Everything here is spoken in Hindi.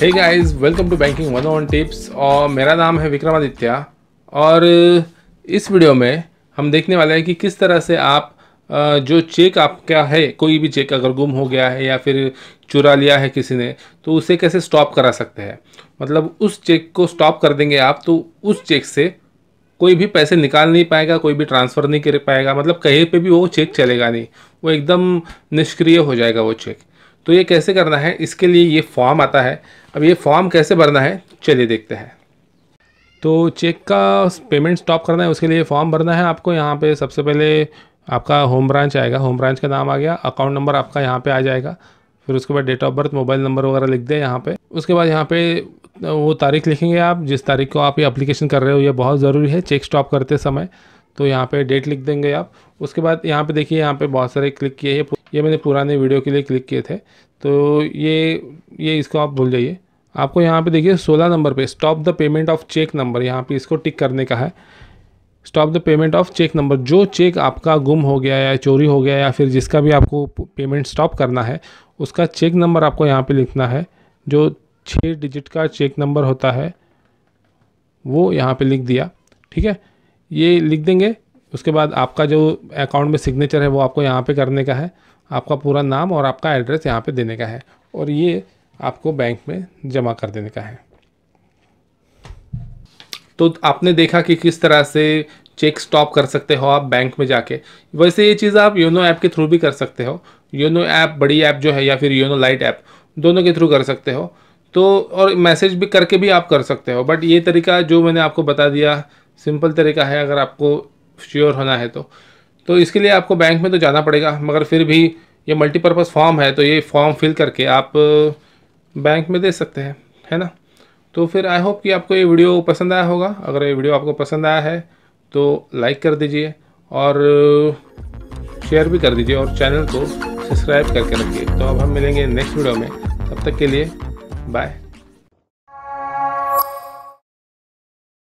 hey guys welcome to banking one on tips और मेरा नाम है विक्रमादित्य और इस वीडियो में हम देखने वाले हैं कि किस तरह से आप जो चेक आपका है कोई भी चेक अगर गुम हो गया है या फिर चुरा लिया है किसी ने तो उसे कैसे स्टॉप करा सकते हैं मतलब उस चेक को स्टॉप कर देंगे आप तो उस चेक से कोई भी पैसे निकाल नहीं पाएगा कोई भी ट्रांसफ़र नहीं कर पाएगा मतलब कहीं पे भी वो चेक चलेगा नहीं वो एकदम निष्क्रिय हो जाएगा वो चेक तो ये कैसे करना है इसके लिए ये फॉर्म आता है अब ये फॉर्म कैसे भरना है चलिए देखते हैं तो चेक का पेमेंट स्टॉप करना है उसके लिए फॉर्म भरना है आपको यहाँ पे सबसे पहले आपका होम ब्रांच आएगा होम ब्रांच का नाम आ गया अकाउंट नंबर आपका यहाँ पे आ जाएगा फिर उसके बाद date of birth mobile number वगैरह लिख दें यहाँ पे उसके बाद यहाँ पे वो तारीख लिखेंगे आप जिस तारीख को आप ये अप्लीकेशन कर रहे हो ये बहुत ज़रूरी है चेक स्टॉप करते समय तो यहाँ पर डेट लिख देंगे आप उसके बाद यहाँ पे देखिए यहाँ पर बहुत सारे क्लिक किए हैं ये मैंने पुराने वीडियो के लिए क्लिक किए थे तो ये ये इसको आप भूल जाइए आपको यहाँ पे देखिए 16 नंबर पे stop the payment of cheque number यहाँ पे इसको टिक करने का है stop the payment of cheque number जो चेक आपका गुम हो गया या चोरी हो गया या फिर जिसका भी आपको पेमेंट स्टॉप करना है उसका चेक नंबर आपको यहाँ पे लिखना है जो छः डिजिट का चेक नंबर होता है वो यहाँ पे लिख दिया ठीक है ये लिख देंगे उसके बाद आपका जो अकाउंट में सिग्नेचर है वो आपको यहाँ पे करने का है आपका पूरा नाम और आपका एड्रेस यहाँ पे देने का है और ये आपको बैंक में जमा कर देने का है तो आपने देखा कि किस तरह से चेक स्टॉप कर सकते हो आप बैंक में जाके वैसे ये चीज़ आप योनो ऐप के थ्रू भी कर सकते हो योनो ऐप बड़ी ऐप जो है या फिर योनो लाइट ऐप दोनों के थ्रू कर सकते हो तो और मैसेज भी करके भी आप कर सकते हो बट ये तरीका जो मैंने आपको बता दिया सिंपल तरीका है अगर आपको श्योर होना है तो तो इसके लिए आपको बैंक में तो जाना पड़ेगा मगर फिर भी ये मल्टीपर्पज़ फॉर्म है तो ये फॉर्म फिल करके आप बैंक uh, में दे सकते हैं है ना तो फिर आई होप कि आपको ये वीडियो पसंद आया होगा अगर ये वीडियो आपको पसंद आया है तो लाइक कर दीजिए और शेयर uh, भी कर दीजिए और चैनल को सब्सक्राइब करके रखिए तो अब हम मिलेंगे नेक्स्ट वीडियो में तब तक के लिए बाय